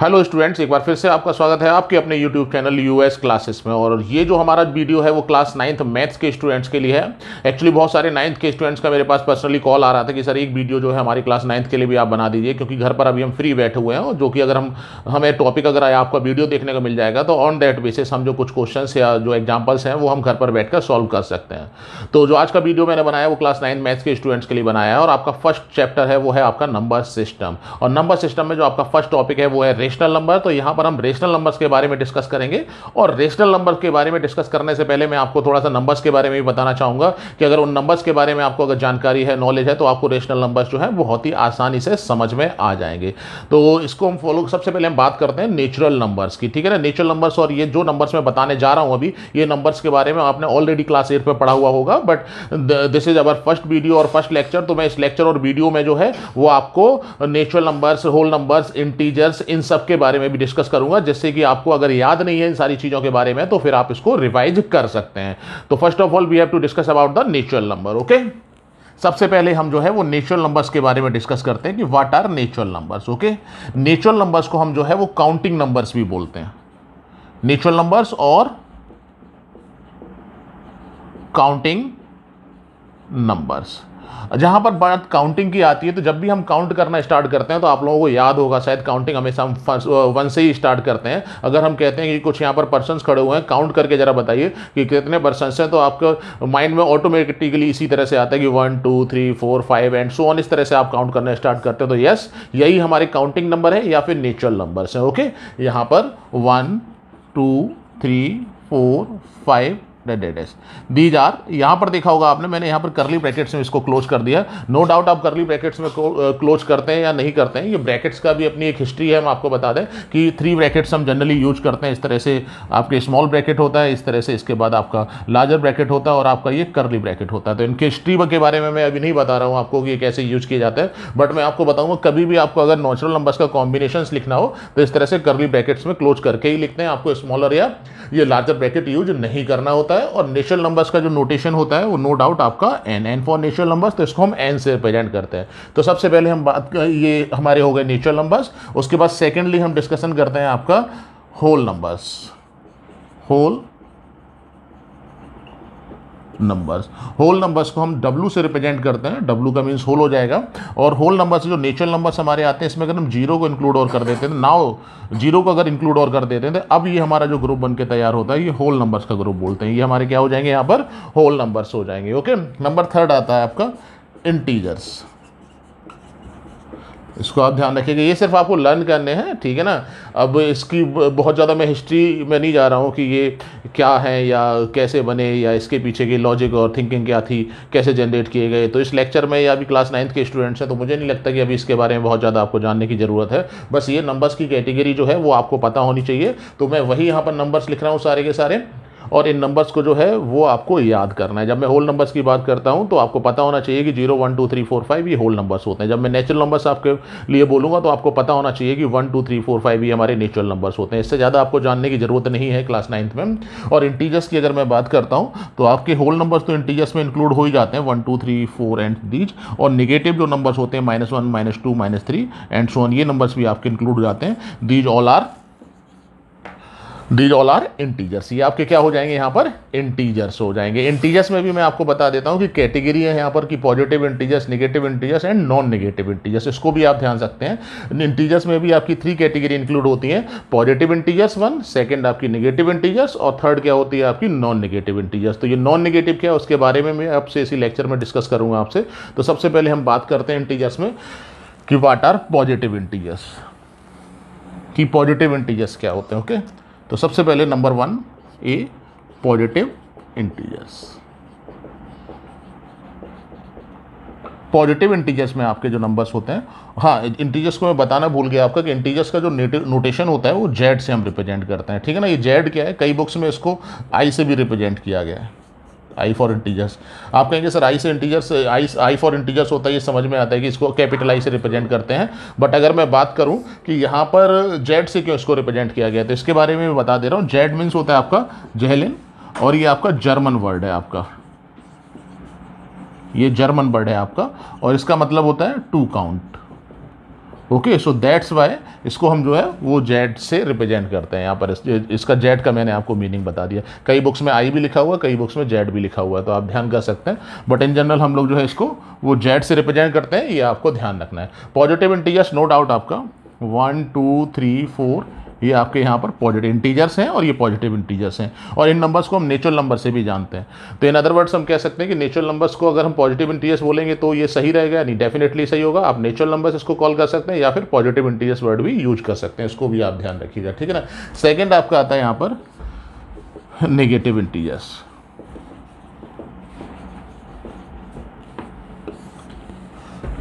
Hello students एक बार फिर से आपका स्वागत है आपके अपने यूट्यूब चैनल यूएस क्लासेस में और ये जो हमारा वीडियो है वो क्लास नाइन्थ मैथ्स के स्टूडेंट्स के लिए है एक्चुअली बहुत सारे नाइन्थ के स्टूडेंट्स का मेरे पास पर्सनली कॉल आ रहा था कि सर एक वीडियो जो है हमारी क्लास नाइन्थ के लिए भी आप बना दीजिए क्योंकि घर पर अभी हम फ्री बैठे हुए हैं जो कि अगर हम हमें टॉपिक अगर आया आपका वीडियो देखने को मिल जाएगा तो ऑन दैट बेसिस हम जो कुछ क्वेश्चन या जो एग्जाम्पल्स हैं वो हम घर पर बैठ सॉल्व कर सकते हैं तो जो आज का वीडियो मैंने बनाया वो क्लास नाइन्थ मैथ्स के स्टूडेंट्स के लिए बनाया है और आपका फर्स्ट चैप्टर है वो है आपका नंबर सिस्टम और नंबर सिस्टम में जो आपका फर्स्ट टॉपिक है वो है रेशनल नंबर तो यहाँ पर हम रेशनल नंबर्स के बारे में डिस्कस करेंगे और रेशनल नंबर के बारे में डिस्कस करने से पहले मैं आपको थोड़ा सा नंबर्स के बारे में भी बताना चाहूँगा कि अगर उन नंबर्स के बारे में आपको अगर जानकारी है नॉलेज है तो आपको रेशनल नंबर्स जो है बहुत ही आसानी से समझ में आ जाएंगे तो इसको हम फॉलो सबसे पहले हम बात करते हैं नेचुरल नंबर्स की ठीक है ना नेचुरल नंबर्स और ये जो नंबर्स मैं बताने जा रहा हूँ अभी ये नंबर्स के बारे में आपने ऑलरेडी क्लास एट में पढ़ा हुआ होगा but this is our first video और फर्स्ट लेक्चर तो मैं इस लेक्चर और वीडियो में जो है वो आपको natural numbers whole numbers integers इन सब सब के बारे में भी डिस्कस करूंगा जिससे कि आपको अगर याद नहीं है इन सारी चीज़ों के बारे में तो फिर आप इसको रिवाइज कर सकते हैं तो first of all we have to discuss about the natural number okay सबसे पहले हम जो है वो नेचुरल नंबर्स के बारे में डिस्कस करते हैं कि what are natural numbers okay natural numbers को हम जो है वो काउंटिंग नंबर्स भी बोलते हैं नेचुरल नंबर्स और काउंटिंग नंबर्स जहाँ पर बात काउंटिंग की आती है तो जब भी हम काउंट करना स्टार्ट करते हैं तो आप लोगों को याद होगा शायद काउंटिंग हमेशा हम वन से ही स्टार्ट करते हैं अगर हम कहते हैं कि कुछ यहाँ पर पर्सनस खड़े हुए हैं काउंट करके ज़रा बताइए कि कितने पर्सनस हैं तो आपके माइंड में ऑटोमेटिकली इसी तरह से आता है कि one two three four five and so on इस तरह से आप काउंट करना स्टार्ट करते हैं तो यस यही हमारे काउंटिंग नंबर है या फिर नेचुरल नंबर्स हैं ओके यहाँ पर one two three four five डेडेस दीज आर यहाँ पर देखा होगा आपने मैंने यहाँ पर करली ब्रैकेट्स में इसको क्लोज कर दिया नो डाउट आप करली ब्रैकेट्स में क्लोज करते हैं या नहीं करते हैं ये ब्रैकेट्स का भी अपनी एक हिस्ट्री है हम आपको बता दें कि थ्री ब्रैकेट्स हम जनरली यूज करते हैं इस तरह से आपके स्मॉल ब्रैकेट होता है इस तरह से इसके बाद आपका लार्जर ब्रैकेट होता है और आपका ये करली ब्रैकेट होता है तो इनके हिस्ट्री के बारे में मैं अभी नहीं बता रहा हूँ आपको कि ये कैसे यूज किया जाता है बट मैं आपको बताऊँगा कभी भी आपको अगर नेचुरल नंबर्स का कॉम्बिनेशन लिखना हो तो इस तरह से करली ब्रैकेट्स में क्लोज करके ही लिखते हैं आपको स्मॉलर या ये लार्जर ब्रैकेट यूज नहीं करना होता है और नेशनल नंबर्स का जो नोटेशन होता है वो नो डाउट आपका N N for natural numbers तो इसको हम एन से रिप्रेजेंट करते हैं तो सबसे पहले हम बात ये हमारे हो गए नेचुरल नंबर्स उसके बाद सेकेंडली हम डिस्कशन करते हैं आपका whole numbers whole numbers whole numbers को हम डब्लू से रिप्रेजेंट करते हैं डब्लू का मीन्स होल हो जाएगा और होल नंबर से जो नेचुरल नंबर्स हमारे आते हैं इसमें अगर हम जीरो को इंक्लूड और कर देते हैं नाव जीरो तो को अगर इंक्लूड और कर देते हैं तो अब ये हमारा जो ग्रुप बन के तैयार होता है ये होल नंबर्स का ग्रुप बोलते हैं ये हमारे क्या हो जाएंगे यहाँ पर होल नंबर्स हो जाएंगे ओके नंबर थर्ड आता है आपका इंटीजर्स इसको आप ध्यान रखिएगा ये सिर्फ आपको लर्न करने हैं ठीक है ना अब इसकी बहुत ज़्यादा मैं हिस्ट्री में नहीं जा रहा हूँ कि ये क्या है या कैसे बने या इसके पीछे की लॉजिक और थिंकिंग क्या थी कैसे जनरेट किए गए तो इस लेक्चर में या अभी क्लास नाइन्थ के स्टूडेंट्स हैं तो मुझे नहीं लगता कि अभी इसके बारे में बहुत ज़्यादा आपको जानने की ज़रूरत है बस ये नंबर्स की कैटेगरी जो है वो आपको पता होनी चाहिए तो मैं वही यहाँ पर नंबर्स लिख रहा हूँ सारे के सारे और इन नंबर्स को जो है वो आपको याद करना है जब मैं होल नंबर्स की बात करता हूँ तो आपको पता होना चाहिए कि zero one two three four five ये होल नंबर्स होते हैं जब मैं नेचुरल नंबर्स आपके लिए बोलूँगा तो आपको पता होना चाहिए कि one two three four five ये हमारे नेचुरल नंबर्स होते हैं इससे ज़्यादा आपको जानने की ज़रूरत नहीं है क्लास नाइन्थ में और इंटीजर्स की अगर मैं बात करता हूँ तो आपके होल नंबर्स तो इंटीजर्स में इंक्लूड हो ही जाते हैं one two three four and these और निगेटिव जो नंबर्स होते हैं minus one minus two minus three and so on ये नंबर्स भी आपके इंक्लूड हो जाते हैं these all are these all are integers ये आपके क्या हो जाएंगे यहाँ पर इंटीजर्स हो जाएंगे इंटीजर्स में भी मैं आपको बता देता हूँ कि कैटेगरी है यहाँ पर कि positive integers negative integers and non negative integers इसको भी आप ध्यान सकते हैं इंटीजर्स में भी आपकी थ्री कैटेगरी इंक्लूड होती है पॉजिटिव इंटीजर्स वन सेकेंड आपकी निगेटिव इंटीजर्स और थर्ड क्या होती है आपकी नॉन निगेटिव इंटीजर्स तो ये नॉन निगेटिव क्या है उसके बारे में मैं आपसे इसी लेक्चर में डिस्कस करूँगा आपसे तो सबसे पहले हम बात करते हैं इंटीजर्स में कि वाट आर पॉजिटिव इंटीजर्स कि पॉजिटिव इंटीजर्स क्या होते हैं ओके okay? तो सबसे पहले number one A positive integers positive integers में आपके जो नंबर्स होते हैं हाँ इंटीजर्स को मैं बताना भूल गया आपका कि इंटीजर्स का जो नोटेशन होता है वो जेड से हम रिप्रेजेंट करते हैं ठीक है ना ये जेड क्या है कई बुक्स में इसको आई से भी रिप्रेजेंट किया गया है आई फॉर इंटीजर्स आप कहेंगे सर आई से integers I I for integers होता है ये समझ में आता है कि इसको कैपिटल आई से रिप्रेजेंट करते हैं बट अगर मैं बात करूं कि यहाँ पर जेड से क्यों इसको रिप्रेजेंट किया गया तो इसके बारे में भी बता दे रहा हूँ जेड मीन्स होता है आपका जेहलिन और ये आपका जर्मन वर्ड है आपका ये जर्मन वर्ड है आपका और इसका मतलब होता है to count okay so that's why इसको हम जो है वो जेड से रिप्रेजेंट करते हैं यहाँ पर इस, इसका जेड का मैंने आपको मीनिंग बता दिया कई बुक्स में आई भी लिखा हुआ है कई बुक्स में जेड भी लिखा हुआ है तो आप ध्यान कर सकते हैं बट इन जनरल हम लोग जो है इसको वो जेड से रिप्रेजेंट करते हैं ये आपको ध्यान रखना है पॉजिटिव इंटीजर्स नो डाउट आपका वन टू थ्री फोर ये आपके यहाँ पर पॉजिटिव इंटीजर्स हैं और ये पॉजिटिव इंटीजर्स हैं और इन नंबर्स को हम नेचुरल नंबर से भी जानते हैं तो इन अदर वर्ड्स हम कह सकते हैं कि नेचुरल नंबर्स को अगर हम पॉजिटिव इंटीजर्स बोलेंगे तो ये सही रहेगा यानी डेफिनेटली सही होगा आप नेचुरल नंबर्स इसको कॉल कर सकते हैं या फिर पॉजिटिव इंटीजर्स वर्ड भी यूज कर सकते हैं इसको भी आप ध्यान रखिएगा ठीक है ना सेकेंड आपका आता है यहाँ पर नेगेटिव इंटीजर्स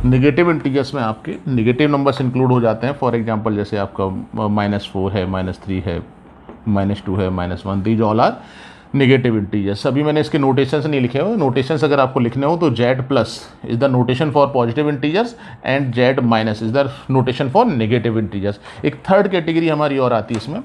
निगेटिव इंटीजर्स में आपके निगेटिव नंबर्स इंक्लूड हो जाते हैं फॉर एग्जांपल जैसे आपका माइनस फोर है माइनस थ्री है माइनस टू है minus one these all are negative integers अभी मैंने इसके नोटेशन नहीं लिखे हुए नोटेशन अगर आपको लिखने हो तो Z plus is the notation for positive integers and Z minus is the notation for negative integers एक थर्ड कैटेगरी हमारी और आती है इसमें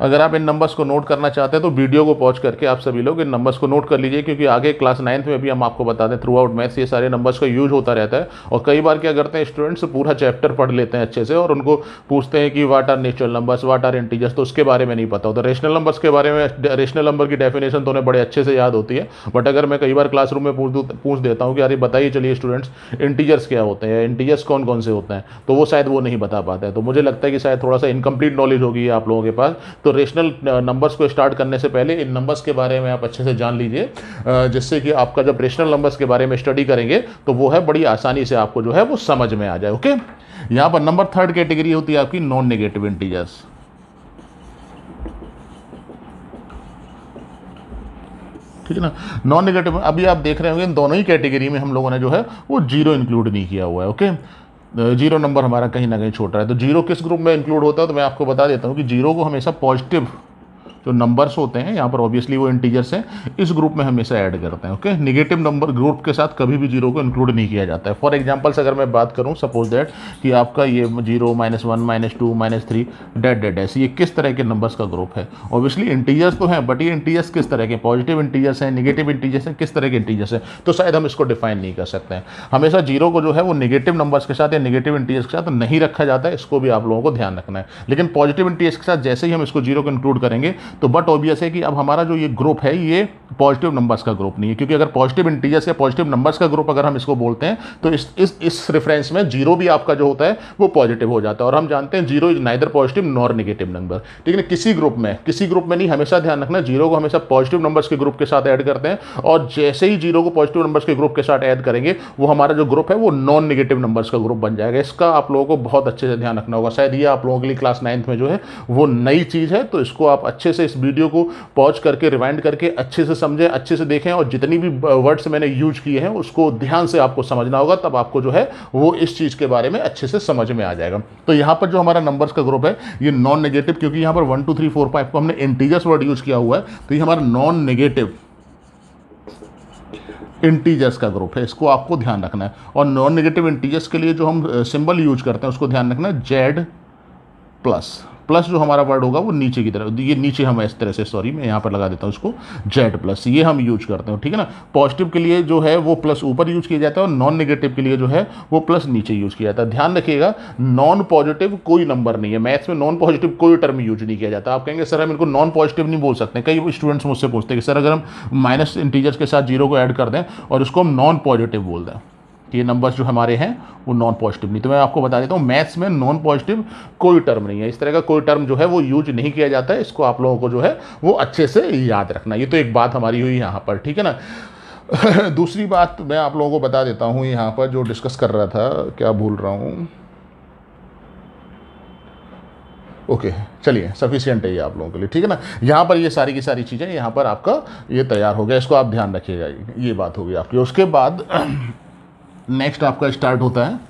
अगर आप इन नंबर्स को नोट करना चाहते हैं तो वीडियो को पहुँच करके आप सभी लोग इन नंबर्स को नोट कर लीजिए क्योंकि आगे क्लास नाइन्थ में भी हम आपको बता दें थ्रू आउट मैथ्स ये सारे नंबर्स का यूज होता रहता है और कई बार क्या करते हैं स्टूडेंट्स पूरा चैप्टर पढ़ लेते हैं अच्छे से और उनको पूछते हैं कि what are natural numbers what are integers तो उसके बारे में नहीं पता होता रेशनल तो नंबर्स के बारे में रेशनल नंबर की डेफिनेशन तो उन्हें बड़े अच्छे से याद होती है बट अगर मैं कई बार क्लासरूम में पूछ पूछ देता हूँ कि अरे बताइए चलिए स्टूडेंट्स इंटीजर्स क्या होते हैं इंटीजर्स कौन कौन से होते हैं तो वो शायद वो नहीं बता पाते हैं तो मुझे लगता है कि शायद थोड़ा सा इनकम्प्लीट नॉलेज होगी आप लोगों के पास तो रेशनल नंबर्स uh, को स्टार्ट करने से पहले इन नंबर्स के बारे में आप अच्छे से जान लीजिए uh, जिससे कि आपका जब रेशनल नंबर्स के बारे में स्टडी करेंगे तो वो है बड़ी आसानी से आपको जो है वो समझ में आ जाए ओके यहाँ पर नंबर थर्ड कैटेगरी होती है आपकी नॉन नेगेटिव इंटीजर्स ठीक है ना नॉन नेगेटिव अभी आप देख रहे होंगे इन दोनों ही कैटेगरी में हम लोगों ने जो है वो जीरो इंक्लूड नहीं किया हुआ है ओके जीरो नंबर हमारा कहीं ना कहीं छोटा है तो जीरो किस ग्रुप में इंक्लूड होता है तो मैं आपको बता देता हूँ कि जीरो को हमेशा पॉजिटिव जो नंबर्स होते हैं यहाँ पर ऑब्वियसली वो इंटीजर्स हैं इस ग्रुप में हमेशा ऐड करते हैं ओके निगेटिव नंबर ग्रुप के साथ कभी भी जीरो को इंक्लूड नहीं किया जाता है फॉर एग्जाम्पल्स अगर मैं बात करूँ सपोज दैट कि आपका ये zero minus one minus two minus three डेड डेड ऐसे ये किस तरह के नंबर्स का ग्रुप है ऑब्वियसली इंटीजर्स तो हैं बट ये इंटीजर्स किस तरह के पॉजिटिव इंटीजर्स हैं निगेटिव इंटीजर्स हैं किस तरह के इंटीजर्स हैं तो शायद हम इसको डिफाइन नहीं कर सकते हैं हमेशा जीरो को जो है वो निगेटिव नंबर्स के साथ या निगेटिव इंटीजर्स के साथ नहीं रखा जाता है इसको भी आप लोगों को ध्यान रखना है लेकिन पॉजिटिव इंटीजर्स के साथ जैसे ही हम इसको जीरो को इंक्लूड करेंगे तो बट ऑबियस है कि अब हमारा जो ये ग्रुप है ये पॉजिटिव नंबर्स का ग्रुप नहीं है क्योंकि अगर पॉजिटिव इंटीजर्स या पॉजिटिव नंबर्स का ग्रुप अगर हम इसको बोलते हैं तो इस इस इस रेफरेंस में जीरो भी आपका जो होता है वो पॉजिटिव हो जाता है और हम जानते हैं zero is neither positive nor negative number ठीक है किसी ग्रुप में किसी ग्रुप में नहीं हमेशा ध्यान रखना जीरो को हमेशा पॉजिटिव नंबर्स के ग्रुप के साथ ऐड करते हैं और जैसे ही जीरो को पॉजिटिव नंबर्स के ग्रुप के साथ ऐड करेंगे वो हमारा जो ग्रुप है वो नॉन निगेटिव नंबर्स का ग्रुप बन जाएगा इसका आप लोगों को बहुत अच्छे से ध्यान रखना होगा शायद ये आप लोगों के लिए क्लास नाइन्थ में जो है वो नई चीज़ है तो इसको आप अच्छे से से इस वीडियो को पॉज करके रिवाइंड करके अच्छे से समझें अच्छे से देखें और जितनी भी वर्ड्स मैंने यूज किए हैं उसको ध्यान से आपको समझना होगा तब आपको जो है वो इस चीज़ के बारे में अच्छे से समझ में आ जाएगा तो यहाँ पर जो हमारा नंबर्स का ग्रुप है ये नॉन नेगेटिव क्योंकि यहाँ पर one two three four five को हमने इंटीजर्स वर्ड यूज़ किया हुआ है तो ये हमारा नॉन नेगेटिव इंटीजर्स का ग्रुप है इसको आपको ध्यान रखना है और नॉन नेगेटिव इंटीजर्स के लिए जो हम सिंबल यूज करते हैं उसको ध्यान रखना है जेड प्लस प्लस जो हमारा वर्ड होगा वो नीचे की तरफ ये नीचे हम इस तरह से सॉरी मैं यहाँ पर लगा देता हूँ उसको जेड प्लस ये हम यूज करते हैं ठीक है ना पॉजिटिव के लिए जो है वो प्लस ऊपर यूज किया जाता है और नॉन नेगेटिव के लिए जो है वो प्लस नीचे यूज किया जाता है ध्यान रखिएगा नॉन पॉजिटिव कोई नंबर नहीं है मैथ्स में नॉन पॉजिटिव कोई टर्म यूज नहीं किया जाता आप कहेंगे सर हम इनको नॉन पॉजिटिव नहीं बोल सकते कई स्टूडेंट्स मुझसे पूछते हैं कि सर अगर हम माइनस इंटीजर्स के साथ जीरो को ऐड कर दें और उसको हम नॉन पॉजिटिव बोल दें ये नंबर्स जो हमारे हैं वो नॉन पॉजिटिव नहीं तो मैं आपको बता देता हूँ मैथ्स में नॉन पॉजिटिव कोई टर्म नहीं है इस तरह का कोई टर्म जो है वो यूज नहीं किया जाता है इसको आप लोगों को जो है वो अच्छे से याद रखना ये तो एक बात हमारी हुई यहाँ पर ठीक है ना दूसरी बात मैं आप लोगों को बता देता हूँ यहाँ पर जो डिस्कस कर रहा था क्या भूल रहा हूँ ओके okay, चलिए सफिशियंट है ये आप लोगों के लिए ठीक है ना यहाँ पर ये सारी की सारी चीज़ें यहाँ पर आपका ये तैयार हो गया इसको आप ध्यान रखिएगा ये बात होगी आपकी उसके बाद नेक्स्ट आपका स्टार्ट होता है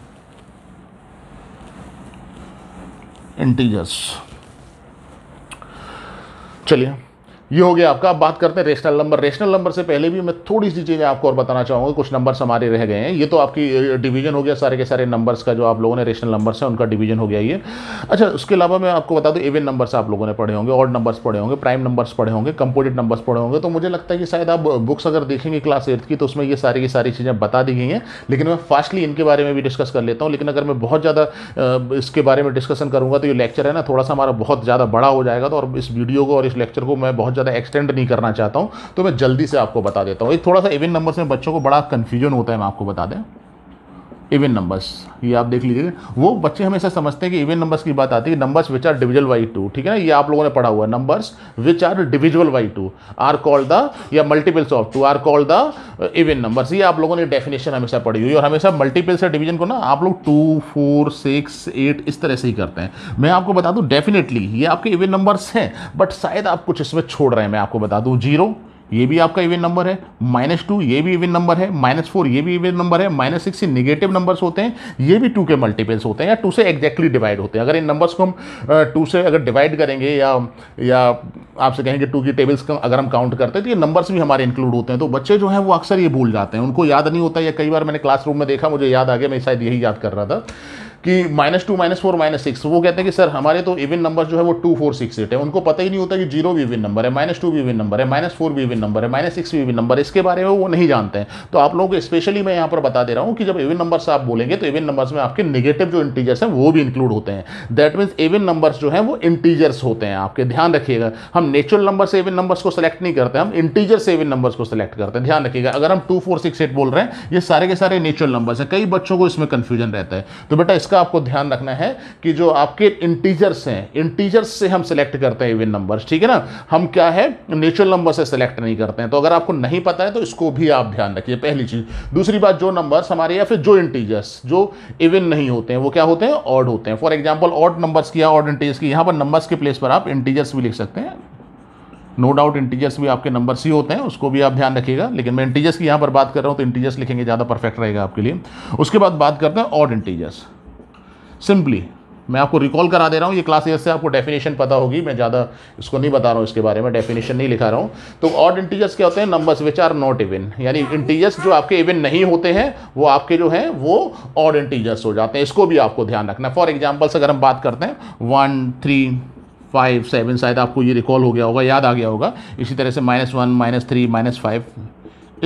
इंटीजर्स चलिए ये हो गया आपका अब बात करते हैं रेशनल नंबर रेशनल नंबर से पहले भी मैं थोड़ी सी चीज़ें आपको और बताना चाहूँगा कुछ नंबर्स हमारे रह गए हैं ये तो आपकी डिवीजन हो गया सारे के सारे नंबर्स का जो आप लोगों ने रेशनल नंबर्स है उनका डिवीजन हो गया ये अच्छा उसके अलावा मैं आपको बता दूँ इवन नंबर्स आप लोगों ने पढ़े होंगे और नंबर्स पढ़े होंगे प्राइम नंबर्स पढ़े होंगे कंपोजिट नंबर्स पढ़े होंगे तो मुझे लगता है कि शायद आप बुक्स अगर देखेंगे क्लास एट्थ की तो उसमें ये सारी की सारी चीज़ें बता दी गई हैं लेकिन मैं फास्टली इनके बारे में भी डिस्कस कर लेता हूँ लेकिन अगर मैं बहुत ज़्यादा इसके बारे में डिस्कशन करूँगा तो ये लेक्चर है ना थोड़ा सा हमारा बहुत ज़्यादा बड़ा हो जाएगा तो और इस वीडियो को और इस लेक्चर को मैं बहुत ज़्यादा एक्सटेंड नहीं करना चाहता हूँ तो मैं जल्दी से आपको बता देता हूँ एक थोड़ा सा इवन नंबर में बच्चों को बड़ा कन्फ्यूजन होता है मैं आपको बता दें इवन नंबर्स ये आप देख लीजिएगा वो बच्चे हमेशा समझते हैं कि इवन नंबर्स की बात आती है numbers which are divisible by two ठीक है ना ये आप लोगों ने पढ़ा हुआ numbers which are divisible by two are called the या multiples of two are called the even numbers ये आप लोगों ने डेफिनेशन हमेशा पढ़ी हुई और हमेशा मल्टीपल से डिवीजन को ना आप लोग टू फोर सिक्स एट इस तरह से ही करते हैं मैं आपको बता दूँ डेफिनेटली ये आपके इवन नंबर्स हैं बट शायद आप कुछ इसमें छोड़ रहे हैं मैं आपको बता दूँ जीरो ये भी आपका इवेंट नंबर है माइनस टू ये भी इवेंट नंबर है माइनस फोर ये भी इवेंट नंबर है माइनस सिक्स ये निगेटिव नंबर्स होते हैं ये भी टू के मल्टीपल्स होते हैं या टू से एक्जैक्टली डिवाइड होते हैं अगर इन नंबर्स को हम टू से अगर डिवाइड करेंगे या या आपसे कहेंगे टू की टेबल्स का अगर हम काउंट करते हैं तो ये नंबर्स भी हमारे इंक्लूड होते हैं तो बच्चे जो हैं वो अक्सर ये भूल जाते हैं उनको याद नहीं होता या कई बार मैंने क्लासरूम में देखा मुझे याद आ गया मैं शायद यही याद कर रहा था कि minus two minus four minus six वो कहते हैं कि सर हमारे तो इवन नंबर जो है वो टू फोर सिक्स एट है उनको पता ही नहीं होता कि जीरो भी इविन नंबर है माइनस टू भी इविन नंबर है माइनस फोर भी इविन नंबर है माइनस सिक्स भी इविन नंबर है इसके बारे में वो नहीं जानते हैं तो आप लोगों को स्पेशली मैं यहाँ पर बता दे रहा हूँ कि जब इवन नंबर्स आप बोलेंगे तो इविन नंबर्स में आपके निगेटिव जो इंटीजर्स हैं वो भी इंक्लूड होते हैं दैट मीन्स इविन नंबर्स जो हैं वो इंटीजर्स होते हैं आपके ध्यान रखिएगा हम नेचुरल नंबर से इविन नंबर्स को सेलेक्ट नहीं करते हम इंटीजर से इविन नंबर्स को सेलेक्ट करते हैं ध्यान रखिएगा अगर हम टू फोर सिक्स एट बोल रहे हैं ये सारे के सारे नेचुरल नंबर्स हैं कई बच्चों को इसमें कन्फ्यूजन रहता है तो बेटा इसका इसका आपको ध्यान रखना है कि जो आपके इंटीजर्स हैं इंटीजर्स से हम सेलेक्ट करते हैं इवन नंबर्स ठीक है ना हम क्या है नेचुरल नंबर से सेलेक्ट नहीं करते हैं तो अगर आपको नहीं पता है तो इसको भी आप ध्यान रखिए पहली चीज़ दूसरी बात जो नंबर्स हमारे या फिर जो इंटीजर्स जो इवन नहीं होते हैं वो क्या होते हैं ऑड होते हैं फॉर एग्जाम्पल ऑड नंबर्स की या ऑड इंटीजर्स की यहाँ पर नंबर्स के प्लेस पर आप इंटीजर्स भी लिख सकते हैं नो डाउट इंटीजर्स भी आपके नंबर ही होते हैं उसको भी आप ध्यान रखिएगा लेकिन मैं इंटीजर्स की यहाँ पर बात कर रहा हूँ तो इंटीजर्स लिखेंगे ज़्यादा परफेक्ट रहेगा आपके लिए उसके बाद बात करते हैं ऑड इंटीजर्स सिंपली मैं आपको रिकॉल करा दे रहा हूँ ये क्लास एस से आपको डेफिनेशन पता होगी मैं ज़्यादा इसको नहीं बता रहा हूँ इसके बारे में डेफिनेशन नहीं लिखा रहा हूँ तो ऑड इंटीजर्स क्या होते हैं numbers which are not even यानी इंटीजर्स जो आपके इवन नहीं होते हैं वो आपके जो हैं वो ऑड इंटीजर्स हो जाते हैं इसको भी आपको ध्यान रखना फॉर एग्जाम्पल्स अगर हम बात करते हैं वन थ्री फाइव सेवन शायद आपको ये रिकॉल हो गया होगा याद आ गया होगा इसी तरह से minus one minus three minus five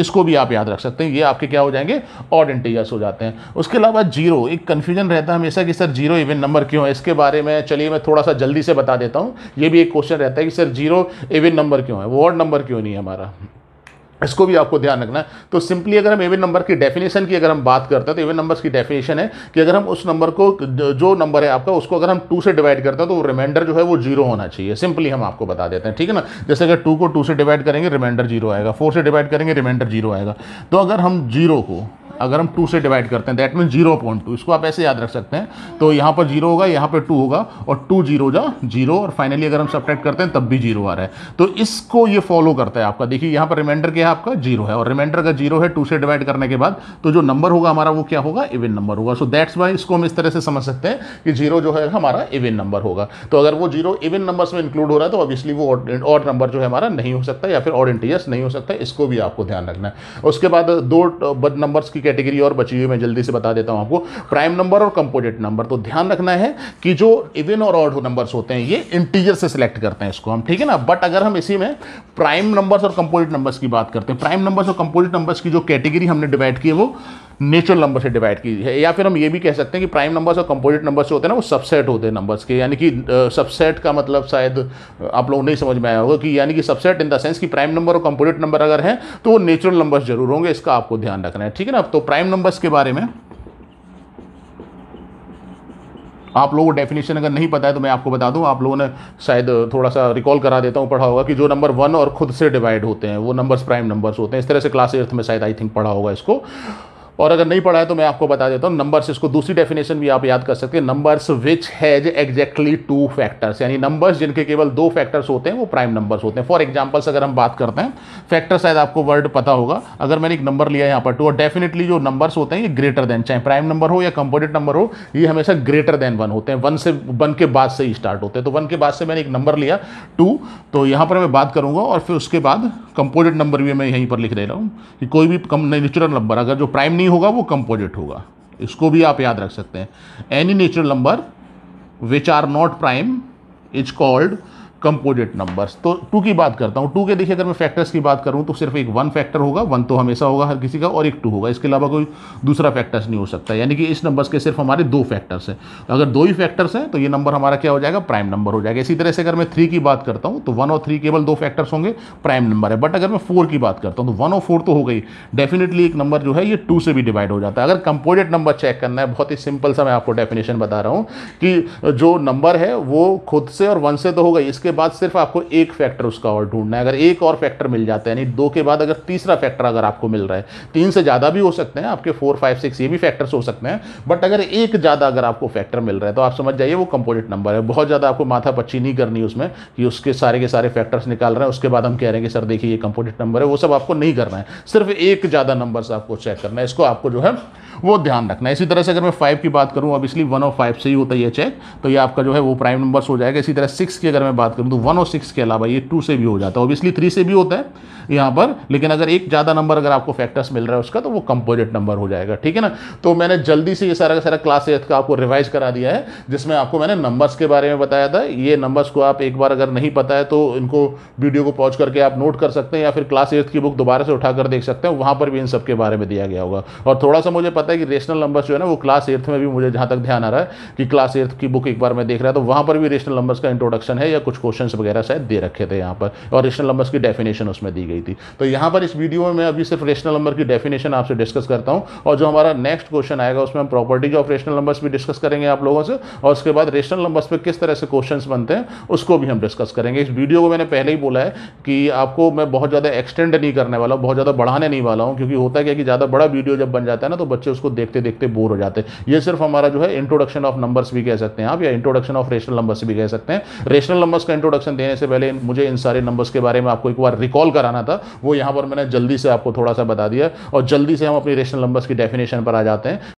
इसको भी आप याद रख सकते हैं ये आपके क्या हो जाएंगे ऑड इंटीजर्स हो जाते हैं उसके अलावा जीरो एक कन्फ्यूजन रहता है हमेशा कि सर जीरो इवन नंबर क्यों है इसके बारे में चलिए मैं थोड़ा सा जल्दी से बता देता हूँ ये भी एक क्वेश्चन रहता है कि सर जीरो इवन नंबर क्यों है वो ऑड नंबर क्यों नहीं है हमारा इसको भी आपको ध्यान रखना है तो सिंपली अगर हम एवन नंबर की डेफिनेशन की अगर हम बात करते हैं तो एवन नंबर्स की डेफिनेशन है कि अगर हम उस नंबर को जो नंबर है आपका उसको अगर हम टू से डिवाइड करते हैं तो रिमाइंडर जो है वो जीरो होना चाहिए सिंपली हम आपको बता देते हैं ठीक है ना जैसे अगर टू को टू से डिवाइड करेंगे रिमाइंडर जीरो आएगा फोर से डिवाइड करेंगे रिमाइंडर जीरो आएगा तो अगर हम जीरो को अगर हम टू से डिवाइड करते हैं that mean zero point two इसको आप ऐसे याद रख सकते हैं तो यहाँ पर जीरो होगा यहाँ पर टू होगा और टू जीरो जा जीरो और फाइनली अगर हम सब्ट्रैक्ट करते हैं तब भी जीरो आ रहा है तो इसको ये फॉलो करता है आपका देखिए यहाँ पर रिमाइंडर क्या है आपका जीरो है और रिमाइंडर का जीरो है टू से डिवाइड करने के बाद तो जो नंबर होगा हमारा वो क्या होगा इवन नंबर होगा सो दैट्स वाई इसको हम इस तरह से समझ सकते हैं कि जीरो जो है हमारा इवन नंबर होगा तो अगर वो जीरो इवन नंबर्स में इंक्लूड हो रहा है तो ऑब्वियसली वो ऑड नंबर जो है हमारा नहीं हो सकता या फिर ऑड इंटीजर्स नहीं हो सकता इसको भी आपको ध्यान रखना है उसके बाद दो नंबर्स की कैटेगरी और बची हुई मैं जल्दी से बता देता हूं आपको प्राइम नंबर और कंपोजिट नंबर तो ध्यान रखना है कि जो इवन और ऑड नंबर्स होते हैं ये इंटीजर से सिलेक्ट करते हैं इसको हम ठीक है ना बट अगर हम इसी में प्राइम नंबर्स और कंपोजिट नंबर्स की बात करते हैं प्राइम नंबर्स और कंपोजिट नंबर्स की जो कैटेगरी हमने डिवाइड की है वो नेचुरल नंबर से डिवाइड की है या फिर हम ये भी कह सकते हैं कि प्राइम नंबर्स और कंपोजिट नंबर्स जो होते हैं ना वो सबसेट होते हैं नंबर्स के यानी कि सबसेट का मतलब शायद आप लोगों नहीं समझ में आया होगा कि यानी कि सबसेट इन द सेंस कि प्राइम नंबर और कंपोजिट नंबर अगर हैं तो वो नेचुरल नंबर्स जरूर होंगे इसका आपको ध्यान रखना है ठीक है ना तो प्राइम नंबर्स के बारे में आप लोगों को डेफिनेशन अगर नहीं पता है तो मैं आपको बता दूं आप लोगों ने शायद थोड़ा सा रिकॉल करा देता हूं पढ़ा होगा कि जो नंबर वन और खुद से डिवाइड होते हैं वो नंबर्स प्राइम नंबर्स होते हैं इस तरह से क्लास एर्थ में शायद आई थिंक पढ़ा होगा इसको और अगर नहीं पढ़ा है तो मैं आपको बता देता हूँ नंबर्स इसको दूसरी डेफिनेशन भी आप याद कर सकते हैं numbers which has exactly two factors यानी नंबर्स जिनके केवल दो फैक्टर्स होते हैं वो प्राइम नंबर्स होते हैं फॉर एग्जाम्पल्स अगर हम बात करते हैं फैक्टर शायद आपको वर्ड पता होगा अगर मैंने एक नंबर लिया यहाँ पर टू और डेफिनेटली जो नंबर्स होते हैं ये ग्रेटर देन चाहे प्राइम नंबर हो या कंपोजिट नंबर हो ये हमेशा ग्रेटर देन वन होते हैं वन से वन के बाद से ही स्टार्ट होते हैं तो वन के बाद से मैंने एक नंबर लिया टू तो यहाँ पर मैं बात करूँगा और फिर उसके बाद कंपोजिट नंबर भी मैं यहीं पर लिख दे रहा हूँ कि कोई भी कम नेचुरल नंबर अगर जो प्राइम नहीं नहीं होगा वो कंपोजिट होगा इसको भी आप याद रख सकते हैं any natural number which are not prime is called composite numbers तो टू की बात करता हूँ टू के देखिए अगर मैं फैक्टर्स की बात करूँ तो सिर्फ एक वन फैक्टर होगा वन तो हमेशा होगा हर किसी का और एक टू होगा इसके अलावा कोई दूसरा फैक्टर्स नहीं हो सकता यानी कि इस नंबर्स के सिर्फ हमारे दो फैक्टर्स हैं अगर दो ही फैक्टर्स हैं तो ये नंबर हमारा क्या हो जाएगा प्राइम नंबर हो जाएगा इसी तरह से अगर मैं थ्री की बात करता हूँ तो वन और थ्री केवल दो फैक्टर्स होंगे प्राइम नंबर है बट अगर मैं फोर की बात करता हूँ तो वन और फोर तो हो गई डेफिनेटली एक नंबर जो है ये टू से भी डिवाइड हो जाता है अगर कंपोजिट नंबर चेक करना है बहुत ही सिंपल सा मैं आपको डेफिनेशन बता रहा हूँ कि जो नंबर है वो खुद से और वन से तो होगा इसके बाद सिर्फ आपको एक फैक्टर उसका और ढूंढना है अगर एक और फैक्टर मिल जाता है यानी दो के बाद अगर तीसरा फैक्टर अगर आपको मिल रहा है तीन से ज़्यादा भी हो सकते हैं आपके फोर फाइव सिक्स ये भी फैक्टर्स हो सकते हैं बट अगर एक ज़्यादा अगर आपको फैक्टर मिल रहा है तो आप समझ जाइए वो कंपोजिट नंबर है बहुत ज़्यादा आपको माथा पच्ची नहीं करनी उसमें कि उसके सारे के सारे फैक्टर्स निकाल रहे हैं उसके बाद हम कह रहे हैं कि सर देखिए ये कंपोजिट नंबर है वो सब आपको नहीं करना है सिर्फ एक ज़्यादा नंबर से आपको चेक करना है इसको आपको जो है वो ध्यान रखना है इसी तरह से अगर मैं फाइव की बात करूँ अब इसलिए वन ऑफ फाइव से ही होता है ये चेक तो ये आपका जो है वो प्राइम नंबर्स हो जाएगा इसी तरह सिक्स की अगर मैं बात करूँ तो 106 के अलावा ये टू से भी हो जाता है ओबियसली थ्री से भी होता है यहाँ पर लेकिन अगर एक ज़्यादा नंबर अगर आपको फैक्टर्स मिल रहा है उसका तो वो कंपोजिट नंबर हो जाएगा ठीक है ना तो मैंने जल्दी से ये सारा का सारा क्लास एथ का आपको रिवाइज करा दिया है जिसमें आपको मैंने नंबर्स के बारे में बताया था ये नंबर्स को आप एक बार अगर नहीं पता है तो इनको वीडियो को पॉज करके आप नोट कर सकते हैं या फिर क्लास एथ की बुक दोबारा से उठाकर देख सकते हैं वहाँ पर भी इन सब के बारे में दिया गया होगा और थोड़ा सा मुझे पता है कि रेशनल नंबर्स जो है ना वो क्लास एर्थ में भी मुझे जहाँ तक ध्यान आ रहा है कि क्लास एर्थ की बुक एक बार मैं देख रहा था तो वहाँ पर भी रेशनल नंबर्स का इंट्रोडक्शन है या कुछ क्वेश्चन वगैरह शायद दे रखे थे यहाँ पर और रेशनल नंबर्स की डेफिनेशन उसमें दी गई थी तो यहाँ पर इस वीडियो में मैं अभी सिर्फ रेशनल नंबर की डेफिनेशन आपसे डिस्कस करता हूँ और जो हमारा नेक्स्ट क्वेश्चन आएगा उसमें हम प्रॉपर्टी ऑफ रेशनल नंबर्स भी डिस्कस करेंगे आप लोगों से और उसके बाद रेशनल नंबर्स पर किस तरह से क्वेश्चन बनते हैं उसको भी हम डिस्कस करेंगे इस वीडियो को मैंने पहले ही बोला है कि आपको मैं बहुत ज़्यादा एक्सटेंड नहीं करने वाला बहुत ज़्यादा बढ़ाने नहीं वाला हूँ क्योंकि होता क्या है कि ज़्यादा बड़ा वीडियो जब बन जाता है ना तो बच्चे उसको देखते देखते बोर हो जाते हैं ये सिर्फ हमारा जो है इंट्रोडक्शन ऑफ नंबर्स भी कह सकते हैं आप या इंट्रोडक्शन ऑफ रेशनल नंबर्स भी कह सकते हैं रेशनल नंबर्स का इंट्रोडक्शन देने से पहले मुझे इन सारे नंबर्स के बारे में आपको एक बार रिकॉल कराना था वो यहाँ पर मैंने जल्दी से आपको थोड़ा सा बता दिया और जल्दी से हम अपनी रेशनल नंबर्स की डेफिनेशन पर आ जाते हैं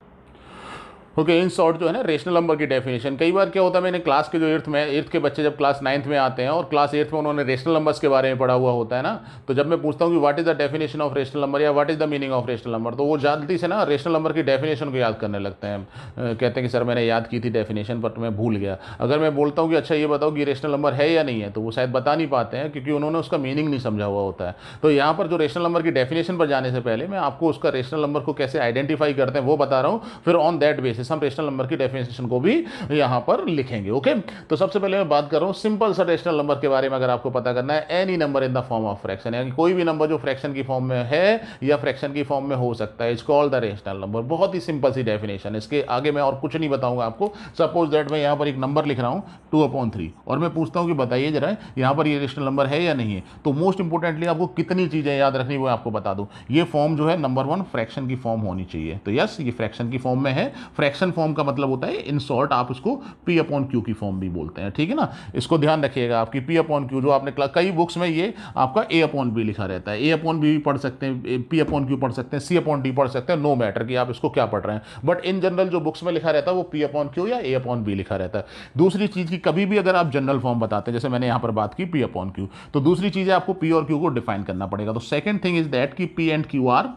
क्योंकि इन शॉर्ट जो है ना रेशनल नंबर की डेफिनेशन कई बार क्या होता है मैंने क्लास के जो एर्थ में एर्थ के बच्चे जब क्लास नाइन्थ में आते हैं और क्लास एर्थ में उन्होंने रेशनल नंबर्स के बारे में पढ़ा हुआ होता है ना तो जब मैं पूछता हूँ कि what is the definition of rational number या what is the meaning of rational number तो वो जल्दी से ना रेशनल नंबर की डेफिनेशन को याद करने लगते हैं कहते हैं कि सर मैंने याद की थी डेफिनेशन बट मैं भूल गया अगर मैं बोलता हूँ कि अच्छा ये बताओ कि रेशनल नंबर है या नहीं है तो वो शायद बता नहीं पाते हैं क्योंकि उन्होंने उसका मीनिंग नहीं समझा हुआ होता है तो यहाँ पर जो रेशनल नंबर की डेफिनेशन पर जाने से पहले मैं आपको उसका रेशनल नंबर को कैसे आइडेंटिफाई करते हैं वो बता रहा हूँ फिर ऑन दैट बेसिस हम रेशनल नंबर की डेफिनेशन को भी यहाँ पर लिखेंगे ओके तो सबसे पहले मैं बात कर रहा हूँ सिंपल सा रेशनल नंबर के बारे में अगर आपको पता करना है any number in the form of fraction यानी कोई भी नंबर जो फ्रैक्शन की फॉर्म में है या फ्रैक्शन की फॉर्म में हो सकता है is called the rational number बहुत ही सिंपल सी डेफिनेशन इसके आगे मैं और कुछ नहीं बताऊंगा आपको सपोज दैट मैं यहाँ पर एक नंबर लिख रहा हूँ टू अपॉन थ्री और मैं पूछता हूँ कि बताइए जरा यहाँ पर ये रेशनल नंबर है या नहीं है तो मोस्ट इंपॉर्टेंटली आपको कितनी चीज़ें याद रखनी वो आपको बता दूँ ये फॉर्म जो है नंबर वन फ्रैक्शन की फॉर्म होनी चाहिए तो यस ये फ्रैक्शन की फॉर्म में है फ्रैक्शन फ्रैक्शन फॉर्म का मतलब होता है इन शॉर्ट आप इसको पी अपॉन क्यू की फॉर्म भी बोलते हैं ठीक है ना इसको ध्यान रखिएगा आपकी पी अपॉन क्यू जो आपने कई बुक्स में ये आपका ए अपॉन बी लिखा रहता है ए अपॉन बी भी पढ़ सकते हैं पी अपॉन क्यू पढ़ सकते हैं सी अपॉन डी पढ़ सकते हैं नो मैटर कि आप इसको क्या पढ़ रहे हैं बट इन जनरल जो बुक्स में लिखा रहता है वो पी अपॉन क्यू या ए अपॉन बी लिखा रहता है दूसरी चीज़ की कभी भी अगर आप जनरल फॉर्म बताते हैं जैसे मैंने यहाँ पर बात की पी अपॉन क्यू तो दूसरी चीज़ है आपको पी और क्यू को डिफाइन करना पड़ेगा तो सेकेंड थिंग इज दैट की P and Q are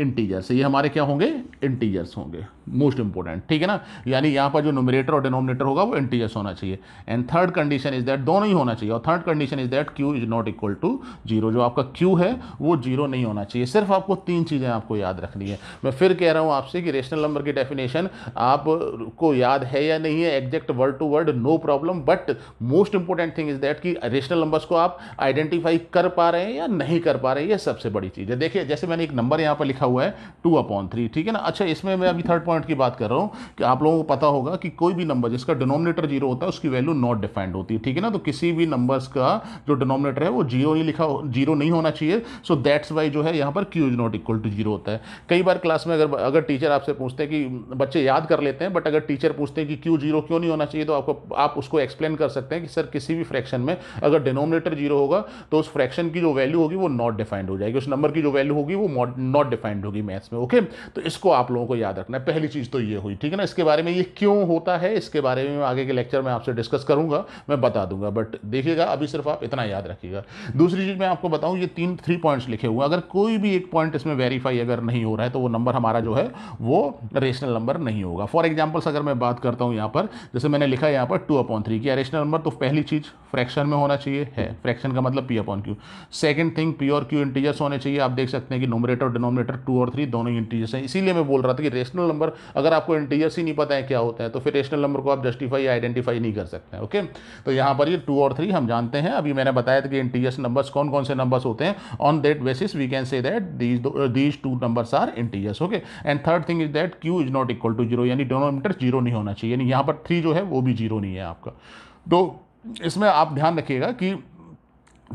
integers ये हमारे क्या होंगे इंटीजर्स होंगे मोस्ट इंपॉर्टेंट ठीक है ना यानी यहाँ पर जो नोमिनेटर और डिनोमिनेटर होगा वो इंटीजर्स होना चाहिए and third condition is that दोनों ही होना चाहिए और third condition is that Q is not equal to zero जो आपका क्यू है वो जीरो नहीं होना चाहिए सिर्फ आपको तीन चीज़ें आपको याद रखनी है मैं फिर कह रहा हूँ आपसे कि रेशनल नंबर की डेफिनेशन आपको याद है या नहीं है exact word to word no problem but most important thing is that कि रेशनल नंबर्स को आप आइडेंटिफाई कर पा रहे हैं या नहीं कर पा रहे हैं ये सबसे बड़ी चीज़ है देखिए जैसे मैंने एक नंबर यहाँ पर लिखा लिखा हुआ है टू अपॉन थ्री ठीक है ना अच्छा इसमें मैं अभी थर्ड पॉइंट की बात कर रहा हूँ कि आप लोगों को पता होगा कि कोई भी नंबर जिसका डिनोमिनेटर जीरो होता है उसकी वैल्यू नॉट डिफाइंड होती है ठीक है ना तो किसी भी नंबर्स का जो डिनोमिनेटर है वो जीरो नहीं लिखा जीरो नहीं होना चाहिए सो दैट्स वाई जो है यहाँ पर Q is not equal to zero होता है कई बार क्लास में अगर अगर टीचर आपसे पूछते हैं कि बच्चे याद कर लेते हैं बट अगर टीचर पूछते हैं कि क्यू जीरो क्यों नहीं होना चाहिए तो आपको आप उसको एक्सप्लेन कर सकते हैं कि सर किसी भी फ्रैक्शन में अगर डिनोमिनेटर जीरो होगा तो उस फ्रैक्शन की जो वैल्यू होगी वो नॉट डिफाइंड हो जाएगी उस नंबर की जो वैल्यू होगी वो नॉट डिफाइंड एंड होगी मैथ्स में ओके तो इसको आप लोगों को याद रखना है पहली चीज़ तो ये हुई ठीक है ना इसके बारे में ये क्यों होता है इसके बारे में आगे के लेक्चर में आपसे डिस्कस करूंगा मैं बता दूंगा बट देखिएगा अभी सिर्फ आप इतना याद रखिएगा दूसरी चीज़ मैं आपको बताऊँ ये तीन थ्री पॉइंट्स लिखे हुए अगर कोई भी एक पॉइंट इसमें वेरीफाई अगर नहीं हो रहा है तो वो नंबर हमारा जो है वो रेशनल नंबर नहीं होगा फॉर एग्जाम्पल्स अगर मैं बात करता हूँ यहाँ पर जैसे मैंने लिखा है यहाँ पर टू अपॉन थ्री की रेशनल नंबर तो पहली चीज़ फ्रैक्शन में होना चाहिए है फ्रैक्शन का मतलब P upon Q second thing P और क्यू इंटीजर्स होने चाहिए आप देख सकते हैं कि नोमिनेटर डिनोमिनेटर टू और थ्री दोनों ही इंटीजर्स हैं इसीलिए मैं बोल रहा था कि रेशनल नंबर अगर आपको इंटीजर्स ही नहीं पता है क्या होता है तो फिर रेशनल नंबर को आप जस्टिफाई आइडेंटिफाई नहीं कर सकते हैं ओके तो यहाँ पर ये टू और थ्री हम जानते हैं अभी मैंने बताया था कि इंटीजर्स नंबर्स कौन कौन से नंबर्स होते हैं on that basis we can say that these two numbers are integers okay and third thing is that Q is not equal to zero यानी मीटर जीरो नहीं होना चाहिए यानी यहाँ पर थ्री जो है वो भी जीरो नहीं है आपका तो इसमें आप ध्यान रखिएगा कि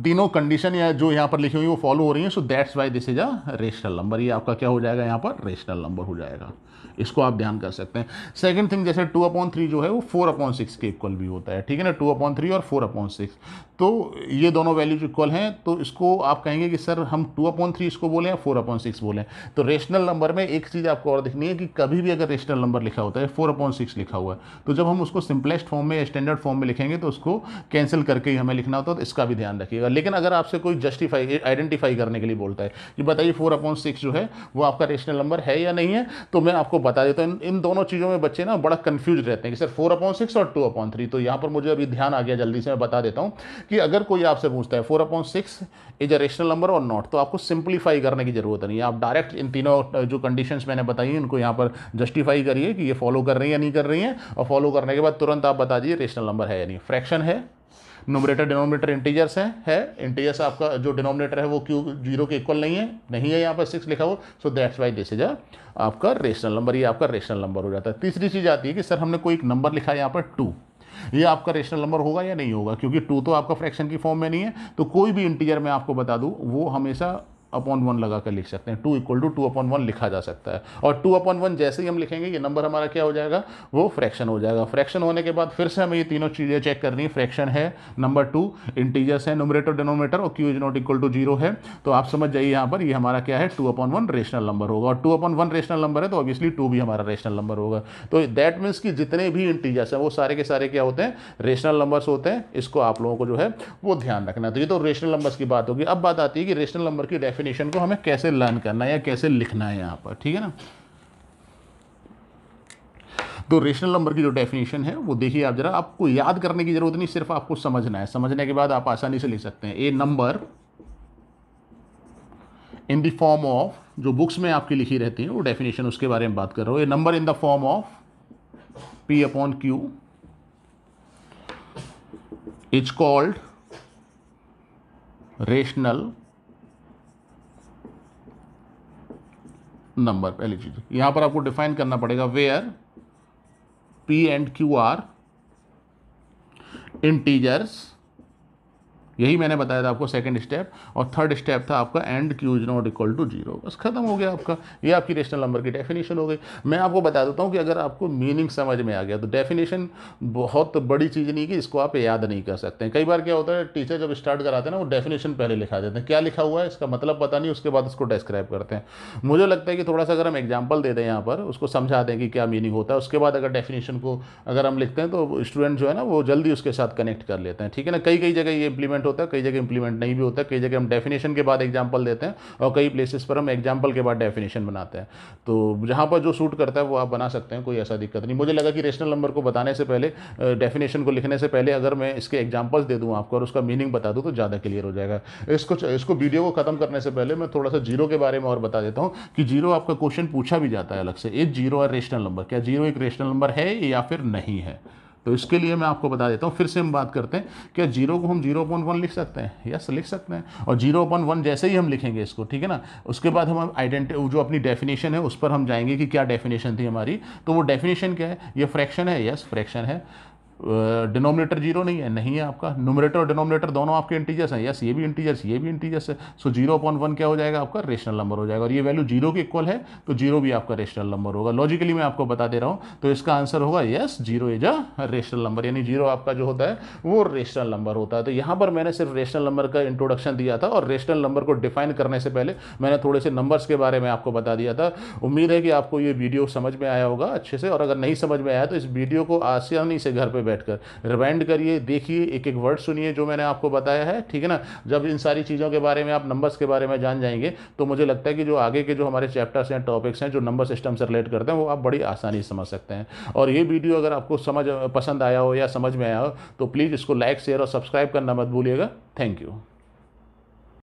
तीनों कंडीशन या जो यहाँ पर लिखी हुई वो फॉलो हो रही है so that's why this is a rational number ये आपका क्या हो जाएगा यहाँ पर रेशनल नंबर हो जाएगा इसको आप ध्यान कर सकते हैं सेकंड थिंग जैसे टू अपॉन थ्री जो है वो फोर अपॉन सिक्स के इक्वल भी होता है ठीक है ना टू अपॉन थ्री और फोर अपॉन सिक्स तो ये दोनों वैल्यूज इक्वल हैं तो इसको आप कहेंगे कि सर हम टू अपॉन थ्री इसको बोलें या फोर अपॉन सिक्स बोलें तो रेशनल नंबर में एक चीज़ आपको और देखनी है कि कभी भी अगर रेशनल नंबर लिखा होता है फोर अपॉन सिक्स लिखा हुआ है तो जब हम उसको सिंपलेस्ट फॉर्म में स्टैंडर्ड फॉर्म में लिखेंगे तो उसको कैंसिल करके ही हमें लिखना होता है तो इसका भी ध्यान रखिएगा लेकिन अगर आपसे कोई जस्टिफाई आइडेंटिफाई करने के लिए बोलता है कि बताइए फोर अपॉन सिक्स जो है वो आपका रेशनल नंबर है या नहीं है तो मैं आप आपको बता देता हूँ इन इन दोनों चीज़ों में बच्चे ना बड़ा कन्फ्यूज रहते हैं कि सर फोर अपॉइंट सिक्स और टू अपॉइंट थ्री तो यहाँ पर मुझे अभी ध्यान आ गया जल्दी से मैं बता देता हूँ कि अगर कोई आपसे पूछता है four upon six is a rational number और नॉट तो आपको सिंप्लीफाई करने की ज़रूरत नहीं है आप डायरेक्ट इन तीनों जो कंडीशन मैंने बताई उनको यहाँ पर जस्टिफाई करिए कि ये फॉलो कर रही है या नहीं कर रही हैं और फॉलो करने के बाद तुरंत आप बता दीजिए रेशनल नंबर है या नहीं फ्रैक्शन है नोमरेटर डिनोमिनेटर इंटीजर्स हैं है इंटीजर्स आपका जो डिनोमिनेटर है वो क्यू जीरो के इक्वल नहीं है नहीं है यहाँ पर सिक्स लिखा हो so that's why this is a आपका रेशनल नंबर ये आपका रेशनल नंबर हो जाता है तीसरी चीज़ आती है कि सर हमने कोई एक नंबर लिखा है यहाँ पर टू ये आपका रेशनल नंबर होगा या नहीं होगा क्योंकि टू तो आपका फ्रैक्शन की फॉर्म में नहीं है तो कोई भी इंटीजर मैं आपको बता दूँ वो हमेशा अपॉन वन लगा कर लिख सकते हैं two equal to two upon one लिखा जा सकता है और टू अपॉन वन जैसे ही हम लिखेंगे ये नंबर हमारा क्या हो जाएगा वो फ्रैक्शन हो जाएगा फ्रैक्शन होने के बाद फिर से हमें ये तीनों चीज़ें चेक करनी है फ्रैक्शन है नंबर टू इंटीजर्स है नोमरेटर डिनोमेटर और Q is not equal to zero है तो आप समझ जाइए यहाँ पर ये हमारा क्या है two upon one rational number होगा और two upon one rational number है तो ऑब्वियसली टू भी हमारा रेशनल नंबर होगा तो दैट मीन्स कि जितने भी इंटीजर्स हैं वो सारे के सारे क्या होते हैं रेशनल नंबर्स होते हैं इसको आप लोगों को जो है वो ध्यान रखना तो ये तो रेशनल नंबर्स की बात होगी अब बात आती है कि रेशनल नंबर की डेफिनेशन डेफिनेशन को हमें कैसे लर्न करना है या कैसे लिखना है यहाँ पर ठीक है ना तो रेशनल नंबर की जो डेफिनेशन है वो देखिए आप जरा आपको याद करने की ज़रूरत नहीं सिर्फ आपको समझना है समझने के बाद आप आसानी से लिख सकते हैं a number in the form of जो बुक्स में आपकी लिखी रहती है वो डेफिनेशन उसके बारे में बात कर रहा हूँ a number in the form of P upon Q is called rational number पहली चीज यहां पर आपको डिफाइन करना पड़ेगा where P and Q are integers यही मैंने बताया था आपको सेकंड स्टेप और थर्ड स्टेप था आपका and Q is not equal to zero बस खत्म हो गया आपका ये आपकी रेशनल नंबर की डेफिनेशन हो गई मैं आपको बता देता हूँ कि अगर आपको मीनिंग समझ में आ गया तो डेफिनेशन बहुत बड़ी चीज़ नहीं कि इसको आप याद नहीं कर सकते हैं कई बार क्या होता है टीचर जब स्टार्ट कराते हैं ना वो डेफिनेशन पहले लिखा देते हैं क्या लिखा हुआ है इसका मतलब पता नहीं उसके बाद उसको डिस्क्राइब करते हैं मुझे लगता है कि थोड़ा सा अगर हम एग्जाम्पल दे दें यहाँ पर उसको समझा दें कि क्या मीनिंग होता है उसके बाद अगर डेफिनेशन को अगर हम लिखते हैं तो स्टूडेंट जो है ना वो जल्दी उसके साथ कनेक्ट कर लेते हैं ठीक है ना कई कई जगह ये इंप्लीमेंट होता है कई जगह इंप्लीमेंट नहीं भी होता कई जगह हम डेफिनेशन के बाद एग्जाम्पल देते हैं और कई प्लेसेस पर हम एग्जाम्पल के बाद डेफिनेशन बनाते हैं तो जहाँ पर जो सूट करता है वो आप बना सकते हैं कोई ऐसा दिक्कत नहीं मुझे लगा कि रेशनल नंबर को बताने से पहले डेफिनेशन को लिखने से पहले अगर मैं इसके एग्जाम्पल्स दे दूँ आपको और उसका मीनिंग बता दूँ तो ज़्यादा क्लियर हो जाएगा इसको इसको वीडियो को खत्म करने से पहले मैं थोड़ा सा जीरो के बारे में और बता देता हूँ कि जीरो आपका क्वेश्चन पूछा भी जाता है अलग से एक जीरो और रेशनल नंबर क्या जीरो एक रेशनल नंबर है या फिर नहीं है तो इसके लिए मैं आपको बता देता हूँ फिर से हम बात करते हैं क्या जीरो को हम जीरो पॉइंट वन लिख सकते हैं यस लिख सकते हैं और जीरो पॉइंट वन जैसे ही हम लिखेंगे इसको ठीक है ना उसके बाद हम आइडेंटी जो अपनी डेफिनेशन है उस पर हम जाएंगे कि क्या डेफिनेशन थी हमारी तो वो डेफिनेशन क्या है ये फ्रैक्शन है यस फ्रैक्शन है डिनोमिनेटर जीरो नहीं है नहीं है आपका नोमिनेटर और डिनोमिनेटर दोनों आपके इंटीजर्स हैं यस ये भी इंटीजर्स ये भी इंटीजर्स है सो जीरो पॉइंट वन क्या हो जाएगा आपका रेशनल नंबर हो जाएगा और ये वैल्यू जीरो के इक्वल है तो जीरो भी आपका रेशनल नंबर होगा लॉजिकली मैं आपको बता दे रहा हूँ तो इसका आंसर होगा yes zero is a rational number यानी जीरो आपका जो होता है वो रेशनल नंबर होता है तो यहाँ पर मैंने सिर्फ रेशनल नंबर का इंट्रोडक्शन दिया था और रेशनल नंबर को डिफाइन करने से पहले मैंने थोड़े से नंबर्स के बारे में आपको बता दिया था उम्मीद है कि आपको ये वीडियो समझ में आया होगा अच्छे से और अगर नहीं समझ में आया तो इस वीडियो को आसानी से घर पर बैठकर रिवाइंड करिए देखिए एक एक वर्ड सुनिए जो मैंने आपको बताया है ठीक है ना जब इन सारी चीज़ों के बारे में आप नंबर्स के बारे में जान जाएंगे तो मुझे लगता है कि जो आगे के जो हमारे चैप्टर्स हैं टॉपिक्स हैं जो नंबर सिस्टम से रिलेट करते हैं वो आप बड़ी आसानी से समझ सकते हैं और ये वीडियो अगर आपको समझ पसंद आया हो या समझ में आया हो तो प्लीज़ इसको लाइक शेयर और सब्सक्राइब करना मत भूलिएगा थैंक यू